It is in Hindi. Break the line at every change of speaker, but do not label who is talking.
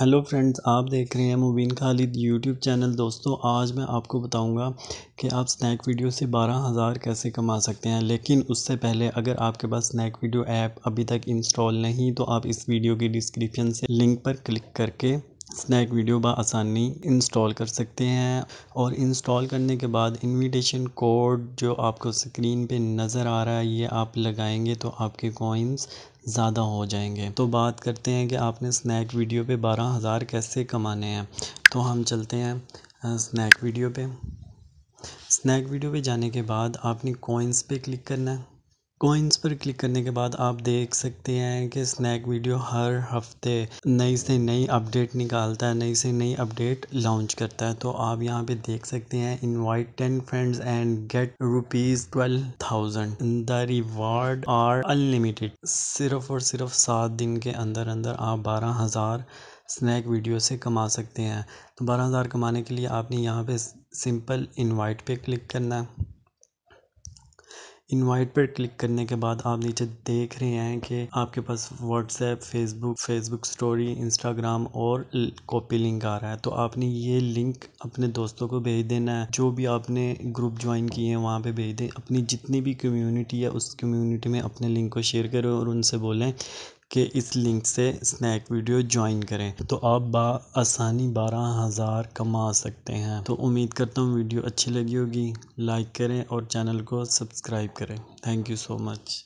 हेलो फ्रेंड्स आप देख रहे हैं मुबीन खालिद यूट्यूब चैनल दोस्तों आज मैं आपको बताऊंगा कि आप स्नैक वीडियो से बारह हज़ार कैसे कमा सकते हैं लेकिन उससे पहले अगर आपके पास स्नैक वीडियो ऐप अभी तक इंस्टॉल नहीं तो आप इस वीडियो की डिस्क्रिप्शन से लिंक पर क्लिक करके स्नैक वीडियो आसानी इंस्टॉल कर सकते हैं और इंस्टॉल करने के बाद इनविटेशन कोड जो आपको स्क्रीन पे नज़र आ रहा है ये आप लगाएंगे तो आपके कॉइन्स ज़्यादा हो जाएंगे तो बात करते हैं कि आपने स्नैक वीडियो पे बारह हज़ार कैसे कमाने हैं तो हम चलते हैं स्नैक वीडियो पे स्नैक वीडियो पे जाने के बाद आपने कॉइन्स पे क्लिक करना है कॉइन्स पर क्लिक करने के बाद आप देख सकते हैं कि स्नैक वीडियो हर हफ्ते नई से नई अपडेट निकालता है नई से नई अपडेट लॉन्च करता है तो आप यहाँ पे देख सकते हैं invite ten friends and get rupees twelve thousand the reward are unlimited सिर्फ और सिर्फ सात दिन के अंदर अंदर आप बारह हज़ार स्नैक वीडियो से कमा सकते हैं तो बारह हज़ार कमाने के लिए आपने यहाँ पे सिंपल इनवाइट पे क्लिक करना है इनवाइट पर क्लिक करने के बाद आप नीचे देख रहे हैं कि आपके पास WhatsApp Facebook Facebook story Instagram और कॉपी लिंक आ रहा है तो आपने ये लिंक अपने दोस्तों को भेज देना है जो भी आपने ग्रुप ज्वाइन किए हैं वहाँ पे भेज दें अपनी जितनी भी कम्युनिटी है उस कम्युनिटी में अपने लिंक को शेयर करें और उनसे बोलें के इस लिंक से स्नैक वीडियो ज्वाइन करें तो आप आसानी बारह हज़ार कमा सकते हैं तो उम्मीद करता हूँ वीडियो अच्छी लगी होगी लाइक करें और चैनल को सब्सक्राइब करें थैंक यू सो मच